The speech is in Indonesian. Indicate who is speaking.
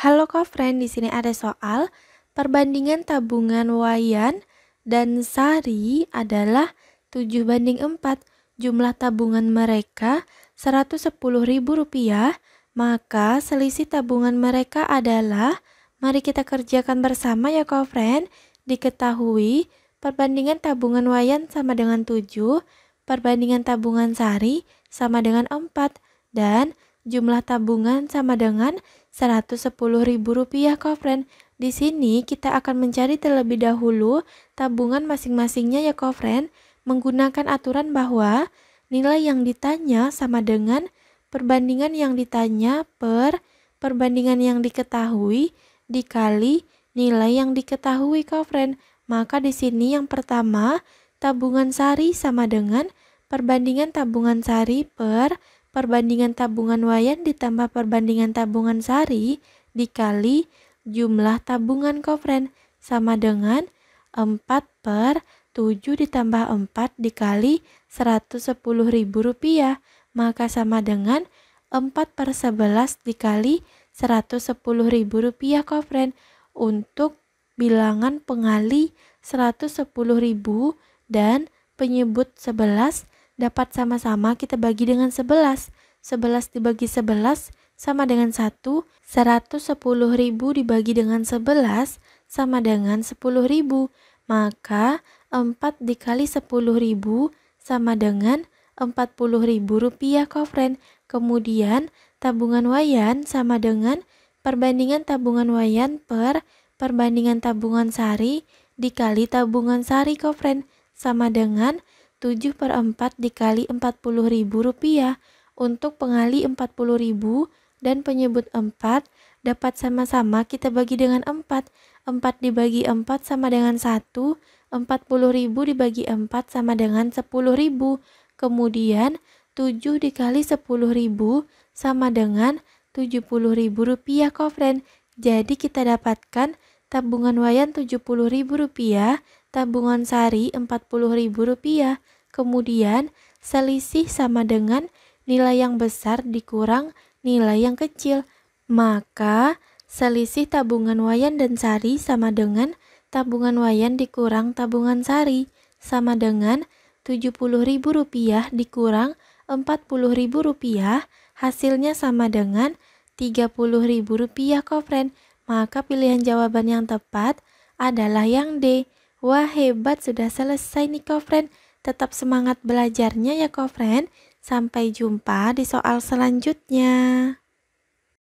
Speaker 1: Halo friend, di sini ada soal perbandingan tabungan Wayan dan Sari adalah 7 banding 4. Jumlah tabungan mereka ribu rupiah. maka selisih tabungan mereka adalah Mari kita kerjakan bersama ya friend Diketahui perbandingan tabungan Wayan sama dengan 7, perbandingan tabungan Sari sama dengan 4 dan jumlah tabungan sama dengan Rp110.000 kofren. Di sini kita akan mencari terlebih dahulu tabungan masing-masingnya ya kofren menggunakan aturan bahwa nilai yang ditanya sama dengan perbandingan yang ditanya per perbandingan yang diketahui dikali nilai yang diketahui kofren. Maka di sini yang pertama tabungan sari sama dengan perbandingan tabungan sari per perbandingan tabungan wayan ditambah perbandingan tabungan sari dikali jumlah tabungan kofren sama dengan 4 per 7 ditambah 4 dikali 110 ribu rupiah maka sama dengan 4 per 11 dikali 110 ribu rupiah kofren untuk bilangan pengali 110 ribu dan penyebut 11 dapat sama-sama kita bagi dengan 11. 11 dibagi 11 sama dengan 1, 110.000 dibagi dengan 11 sama dengan 10.000. Maka 4 dikali 10.000 sama dengan 40.000 rupiah kofren. Kemudian tabungan wayan sama dengan perbandingan tabungan wayan per perbandingan tabungan sari dikali tabungan sari kofren sama dengan 7 per 4 dikali 40 ribu rupiah untuk pengali 40 ribu dan penyebut 4 dapat sama-sama kita bagi dengan 4 4 dibagi 4 sama dengan 1 40 ribu dibagi 4 sama dengan 10 ribu kemudian 7 dikali 10 ribu sama dengan 70 ribu rupiah kofren jadi kita dapatkan tabungan wayan 70 ribu rupiah tabungan sari Rp40.000, kemudian selisih sama dengan nilai yang besar dikurang nilai yang kecil. Maka selisih tabungan wayan dan sari sama dengan tabungan wayan dikurang tabungan sari sama dengan Rp70.000 dikurang Rp40.000 hasilnya sama dengan Rp30.000 kofren. Maka pilihan jawaban yang tepat adalah yang D. Wah hebat sudah selesai nih kofren. Tetap semangat belajarnya ya kofren. Sampai jumpa di soal selanjutnya.